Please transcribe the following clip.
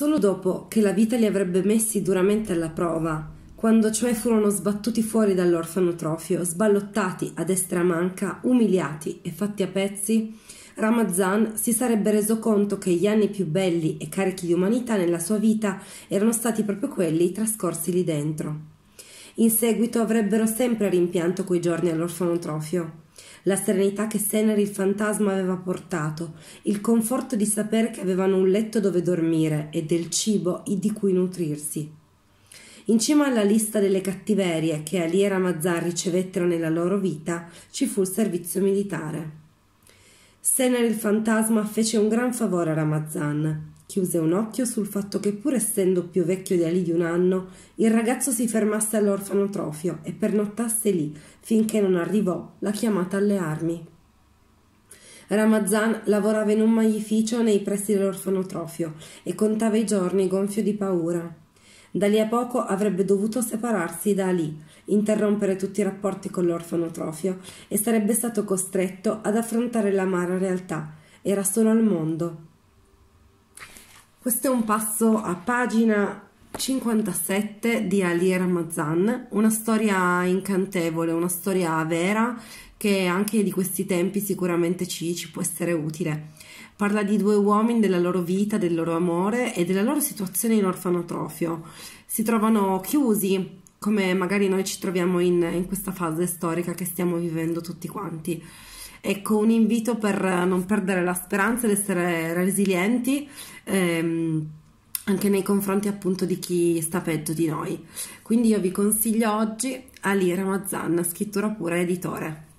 Solo dopo che la vita li avrebbe messi duramente alla prova, quando cioè furono sbattuti fuori dall'orfanotrofio, sballottati a destra manca, umiliati e fatti a pezzi, Ramazan si sarebbe reso conto che gli anni più belli e carichi di umanità nella sua vita erano stati proprio quelli trascorsi lì dentro. In seguito avrebbero sempre rimpianto quei giorni all'orfanotrofio la serenità che Seneri il fantasma aveva portato, il conforto di sapere che avevano un letto dove dormire e del cibo di cui nutrirsi. In cima alla lista delle cattiverie che Ali e Ramazzar ricevettero nella loro vita ci fu il servizio militare. Seneri il fantasma fece un gran favore a Ramazzan chiuse un occhio sul fatto che pur essendo più vecchio di Ali di un anno, il ragazzo si fermasse all'orfanotrofio e pernottasse lì finché non arrivò la chiamata alle armi. Ramazan lavorava in un maglificio nei pressi dell'orfanotrofio e contava i giorni gonfio di paura. Da lì a poco avrebbe dovuto separarsi da Ali, interrompere tutti i rapporti con l'orfanotrofio e sarebbe stato costretto ad affrontare l'amara realtà. Era solo al mondo, questo è un passo a pagina 57 di Ali Ramazan, una storia incantevole, una storia vera che anche di questi tempi sicuramente ci, ci può essere utile. Parla di due uomini, della loro vita, del loro amore e della loro situazione in orfanotrofio. Si trovano chiusi, come magari noi ci troviamo in, in questa fase storica che stiamo vivendo tutti quanti. Ecco, un invito per eh, non perdere la speranza ed essere resilienti. Ehm, anche nei confronti appunto di chi sta peggio di noi. Quindi io vi consiglio oggi Ali Ramazan, scrittura pura editore.